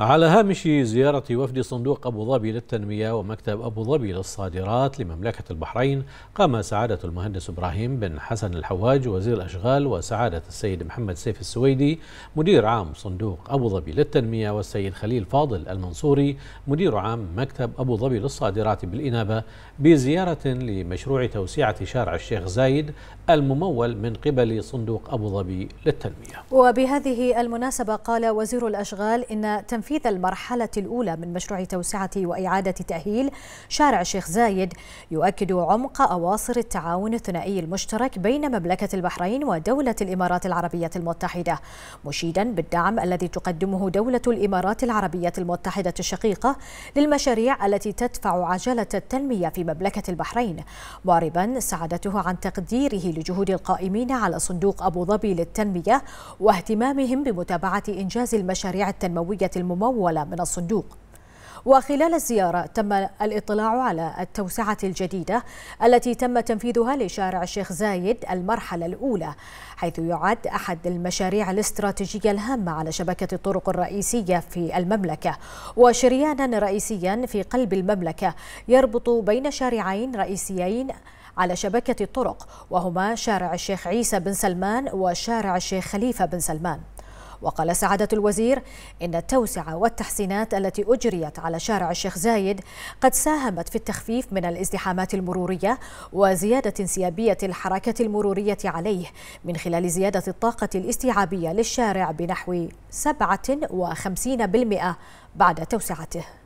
على هامش زيارة وفد صندوق أبو ظبي للتنمية ومكتب أبو ظبي للصادرات لمملكة البحرين قام سعادة المهندس إبراهيم بن حسن الحواج وزير الأشغال وسعادة السيد محمد سيف السويدي مدير عام صندوق أبو ظبي للتنمية والسيد خليل فاضل المنصوري مدير عام مكتب أبو ظبي للصادرات بالإنابة بزيارة لمشروع توسيعة شارع الشيخ زايد الممول من قبل صندوق أبو ظبي للتنمية وبهذه المناسبة قال وزير الأشغال إن تنفيذ تنفيذ المرحلة الأولى من مشروع توسعة وإعادة تأهيل شارع الشيخ زايد يؤكد عمق أواصر التعاون الثنائي المشترك بين مملكة البحرين ودولة الإمارات العربية المتحدة مشيدا بالدعم الذي تقدمه دولة الإمارات العربية المتحدة الشقيقة للمشاريع التي تدفع عجلة التنمية في مملكة البحرين معربا سعادته عن تقديره لجهود القائمين على صندوق أبو ظبي للتنمية واهتمامهم بمتابعة إنجاز المشاريع التنموية المميزة الممولة من الصندوق وخلال الزيارة تم الاطلاع على التوسعة الجديدة التي تم تنفيذها لشارع الشيخ زايد المرحلة الأولى حيث يعد أحد المشاريع الاستراتيجية الهامة على شبكة الطرق الرئيسية في المملكة وشريانا رئيسيا في قلب المملكة يربط بين شارعين رئيسيين على شبكة الطرق وهما شارع الشيخ عيسى بن سلمان وشارع الشيخ خليفة بن سلمان وقال سعادة الوزير إن التوسعة والتحسينات التي أجريت على شارع الشيخ زايد قد ساهمت في التخفيف من الازدحامات المرورية وزيادة انسيابية الحركة المرورية عليه من خلال زيادة الطاقة الاستيعابية للشارع بنحو 57% بعد توسعته